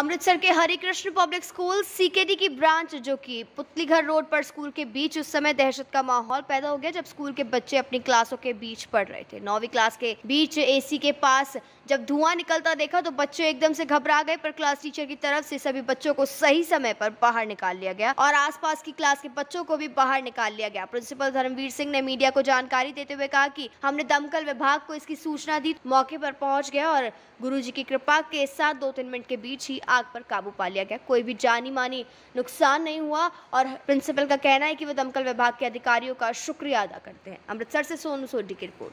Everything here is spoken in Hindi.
अमृतसर के हरिकृष्ण पब्लिक स्कूल सीकेडी की ब्रांच जो कि पुतलीघर रोड पर स्कूल के बीच उस समय दहशत का माहौल पैदा हो गया जब स्कूल के बच्चे अपनी क्लासों के बीच पढ़ रहे थे नौवीं क्लास के बीच एसी के पास जब धुआं निकलता देखा तो बच्चे एकदम से घबरा गए पर क्लास टीचर की तरफ से सभी बच्चों को सही समय पर बाहर निकाल लिया गया और आसपास की क्लास के बच्चों को भी बाहर निकाल लिया गया प्रिंसिपल धर्मवीर सिंह ने मीडिया को जानकारी देते हुए कहा की हमने दमकल विभाग को इसकी सूचना दी मौके पर पहुंच गया और गुरु की कृपा के साथ दो तीन मिनट के बीच ही आग पर काबू पा लिया गया कोई भी जानी मानी नुकसान नहीं हुआ और प्रिंसिपल का कहना है कि वो दमकल विभाग के अधिकारियों का शुक्रिया अदा करते हैं अमृतसर से सोनू सोडी की रिपोर्ट